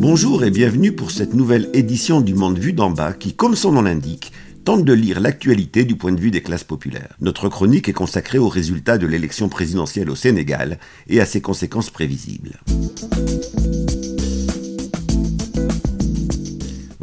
Bonjour et bienvenue pour cette nouvelle édition du Monde Vu d'en bas qui, comme son nom l'indique, tente de lire l'actualité du point de vue des classes populaires. Notre chronique est consacrée aux résultats de l'élection présidentielle au Sénégal et à ses conséquences prévisibles.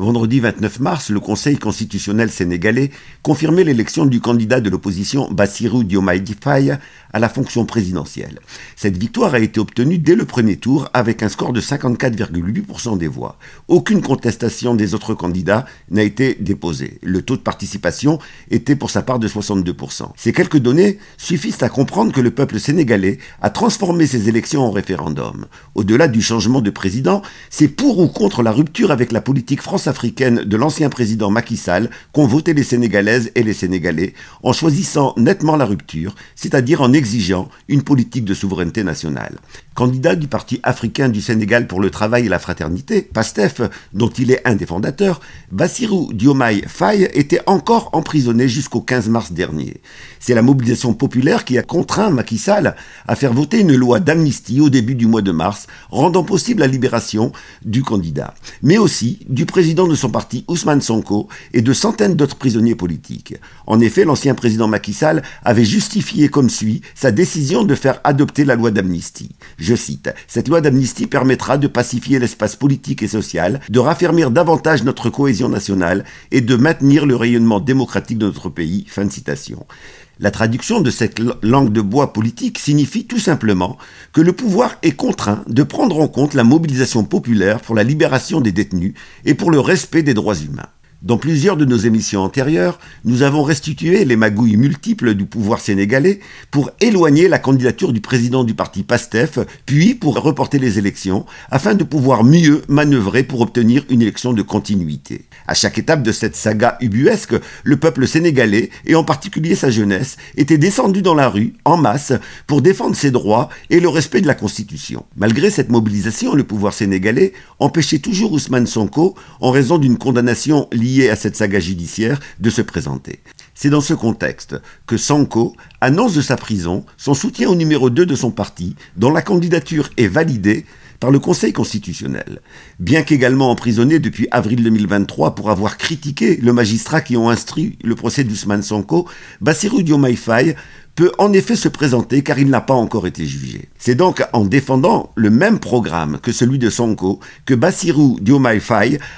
Vendredi 29 mars, le Conseil constitutionnel sénégalais confirmait l'élection du candidat de l'opposition Bassirou Diomaye Faye à la fonction présidentielle. Cette victoire a été obtenue dès le premier tour avec un score de 54,8% des voix. Aucune contestation des autres candidats n'a été déposée. Le taux de participation était pour sa part de 62%. Ces quelques données suffisent à comprendre que le peuple sénégalais a transformé ses élections en référendum. Au-delà du changement de président, c'est pour ou contre la rupture avec la politique française africaine de l'ancien président Macky Sall qu'ont voté les Sénégalaises et les Sénégalais en choisissant nettement la rupture, c'est-à-dire en exigeant une politique de souveraineté nationale. Candidat du Parti africain du Sénégal pour le travail et la fraternité, PASTEF, dont il est un des fondateurs, Bassirou Diomaye Faye était encore emprisonné jusqu'au 15 mars dernier. C'est la mobilisation populaire qui a contraint Macky Sall à faire voter une loi d'amnistie au début du mois de mars, rendant possible la libération du candidat, mais aussi du président de son parti Ousmane Sonko et de centaines d'autres prisonniers politiques. En effet, l'ancien président Macky Sall avait justifié comme suit sa décision de faire adopter la loi d'amnistie. Je cite, Cette loi d'amnistie permettra de pacifier l'espace politique et social, de raffermir davantage notre cohésion nationale et de maintenir le rayonnement démocratique de notre pays. Fin de citation. La traduction de cette langue de bois politique signifie tout simplement que le pouvoir est contraint de prendre en compte la mobilisation populaire pour la libération des détenus et pour le respect des droits humains. Dans plusieurs de nos émissions antérieures, nous avons restitué les magouilles multiples du pouvoir sénégalais pour éloigner la candidature du président du parti PASTEF, puis pour reporter les élections, afin de pouvoir mieux manœuvrer pour obtenir une élection de continuité. À chaque étape de cette saga ubuesque, le peuple sénégalais, et en particulier sa jeunesse, était descendu dans la rue, en masse, pour défendre ses droits et le respect de la Constitution. Malgré cette mobilisation, le pouvoir sénégalais empêchait toujours Ousmane Sonko en raison d'une condamnation liées à cette saga judiciaire de se présenter. C'est dans ce contexte que Sanko annonce de sa prison son soutien au numéro 2 de son parti, dont la candidature est validée par le Conseil constitutionnel, bien qu'également emprisonné depuis avril 2023 pour avoir critiqué le magistrat qui ont instruit le procès d'Ousmane Sonko, Bassirou diomay peut en effet se présenter car il n'a pas encore été jugé. C'est donc en défendant le même programme que celui de Sonko que Bassirou diomay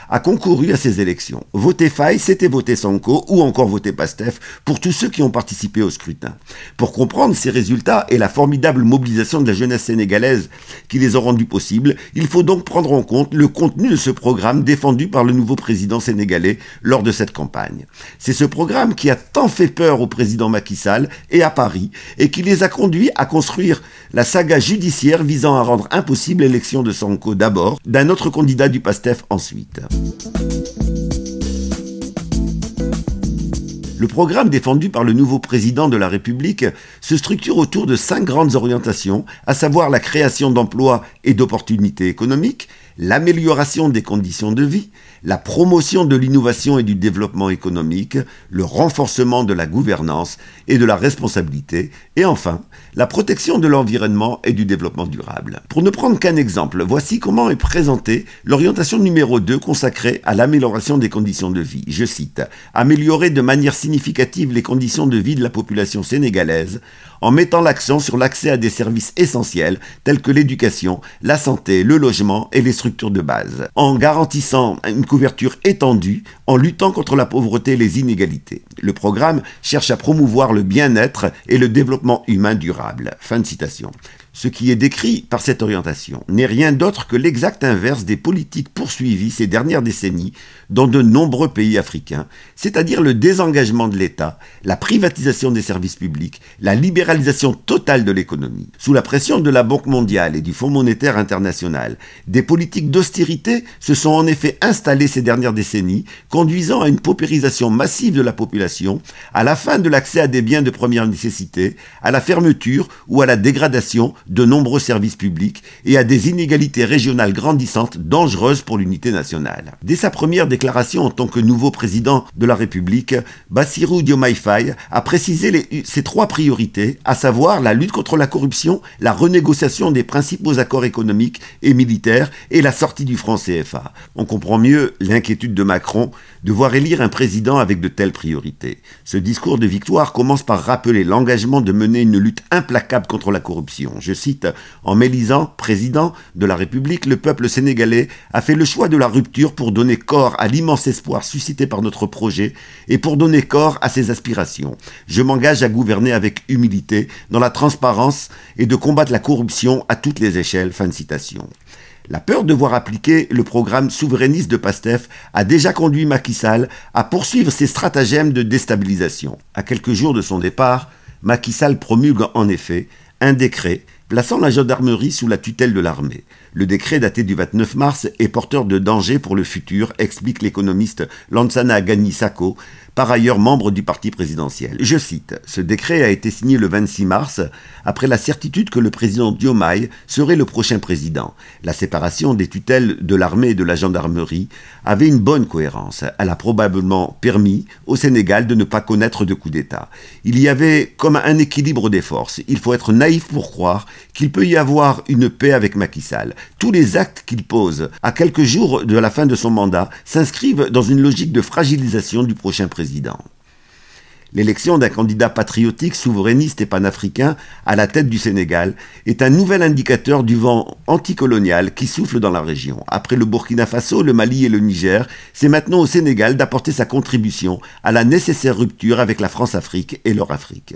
a concouru à ces élections. Voter Faye, c'était voter Sanko ou encore voter Pastef pour tous ceux qui ont participé au scrutin. Pour comprendre ces résultats et la formidable mobilisation de la jeunesse sénégalaise qui les ont rendus possibles, il faut donc prendre en compte le contenu de ce programme défendu par le nouveau président sénégalais lors de cette campagne. C'est ce programme qui a tant fait peur au président Macky Sall et à Paris et qui les a conduits à construire la saga judiciaire visant à rendre impossible l'élection de Sanko d'abord, d'un autre candidat du PASTEF ensuite. Le programme défendu par le nouveau président de la République se structure autour de cinq grandes orientations, à savoir la création d'emplois et d'opportunités économiques, l'amélioration des conditions de vie, la promotion de l'innovation et du développement économique, le renforcement de la gouvernance et de la responsabilité, et enfin, la protection de l'environnement et du développement durable. Pour ne prendre qu'un exemple, voici comment est présentée l'orientation numéro 2 consacrée à l'amélioration des conditions de vie. Je cite, Améliorer de manière significative les conditions de vie de la population sénégalaise en mettant l'accent sur l'accès à des services essentiels tels que l'éducation, la santé, le logement et les structures de base, en garantissant une couverture étendue, en luttant contre la pauvreté et les inégalités. Le programme cherche à promouvoir le bien-être et le développement humain durable. Fin de citation. Ce qui est décrit par cette orientation n'est rien d'autre que l'exact inverse des politiques poursuivies ces dernières décennies dans de nombreux pays africains, c'est-à-dire le désengagement de l'État, la privatisation des services publics, la libéralisation totale de l'économie. Sous la pression de la Banque mondiale et du Fonds monétaire international, des politiques d'austérité se sont en effet installées ces dernières décennies, conduisant à une paupérisation massive de la population, à la fin de l'accès à des biens de première nécessité, à la fermeture ou à la dégradation de nombreux services publics et à des inégalités régionales grandissantes dangereuses pour l'unité nationale. Dès sa première déclaration en tant que nouveau président de la République, Bassirou Diomaye a précisé ses trois priorités, à savoir la lutte contre la corruption, la renégociation des principaux accords économiques et militaires et la sortie du franc CFA. On comprend mieux l'inquiétude de Macron de voir élire un président avec de telles priorités. Ce discours de victoire commence par rappeler l'engagement de mener une lutte implacable contre la corruption. En m'élisant président de la République, le peuple sénégalais a fait le choix de la rupture pour donner corps à l'immense espoir suscité par notre projet et pour donner corps à ses aspirations. Je m'engage à gouverner avec humilité, dans la transparence et de combattre la corruption à toutes les échelles. Fin de citation. La peur de voir appliquer le programme souverainiste de Pastef a déjà conduit Macky Sall à poursuivre ses stratagèmes de déstabilisation. À quelques jours de son départ, Macky Sall promulgue en effet un décret plaçant la gendarmerie sous la tutelle de l'armée. Le décret daté du 29 mars est porteur de danger pour le futur, explique l'économiste Lansana gani par ailleurs membre du parti présidentiel. Je cite, Ce décret a été signé le 26 mars, après la certitude que le président Diomaye serait le prochain président. La séparation des tutelles de l'armée et de la gendarmerie avait une bonne cohérence. Elle a probablement permis au Sénégal de ne pas connaître de coup d'État. Il y avait comme un équilibre des forces. Il faut être naïf pour croire qu'il peut y avoir une paix avec Macky Sall tous les actes qu'il pose à quelques jours de la fin de son mandat s'inscrivent dans une logique de fragilisation du prochain président. L'élection d'un candidat patriotique, souverainiste et panafricain à la tête du Sénégal est un nouvel indicateur du vent anticolonial qui souffle dans la région. Après le Burkina Faso, le Mali et le Niger, c'est maintenant au Sénégal d'apporter sa contribution à la nécessaire rupture avec la France-Afrique et leur Afrique.